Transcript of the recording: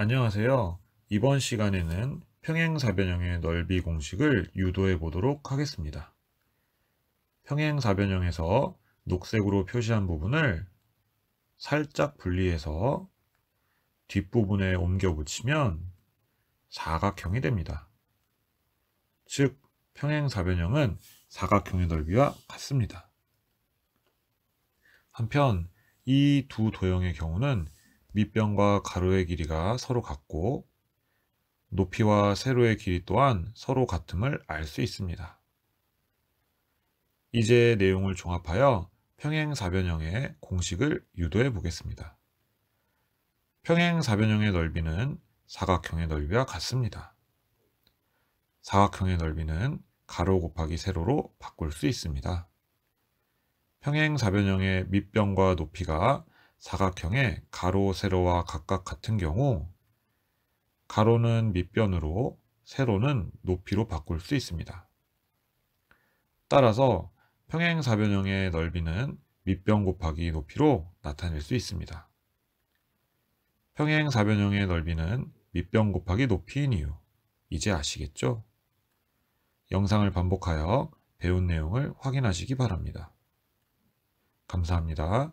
안녕하세요. 이번 시간에는 평행사변형의 넓이 공식을 유도해 보도록 하겠습니다. 평행사변형에서 녹색으로 표시한 부분을 살짝 분리해서 뒷부분에 옮겨 붙이면 사각형이 됩니다. 즉, 평행사변형은 사각형의 넓이와 같습니다. 한편 이 두 도형의 경우는 밑변과 가로의 길이가 서로 같고 높이와 세로의 길이 또한 서로 같음을 알 수 있습니다. 이제 내용을 종합하여 평행사변형의 공식을 유도해 보겠습니다. 평행사변형의 넓이는 사각형의 넓이와 같습니다. 사각형의 넓이는 가로 곱하기 세로로 바꿀 수 있습니다. 평행사변형의 밑변과 높이가 사각형의 가로, 세로와 각각 같은 경우 가로는 밑변으로, 세로는 높이로 바꿀 수 있습니다. 따라서 평행사변형의 넓이는 밑변 곱하기 높이로 나타낼 수 있습니다. 평행사변형의 넓이는 밑변 곱하기 높이인 이유, 이제 아시겠죠? 영상을 반복하여 배운 내용을 확인하시기 바랍니다. 감사합니다.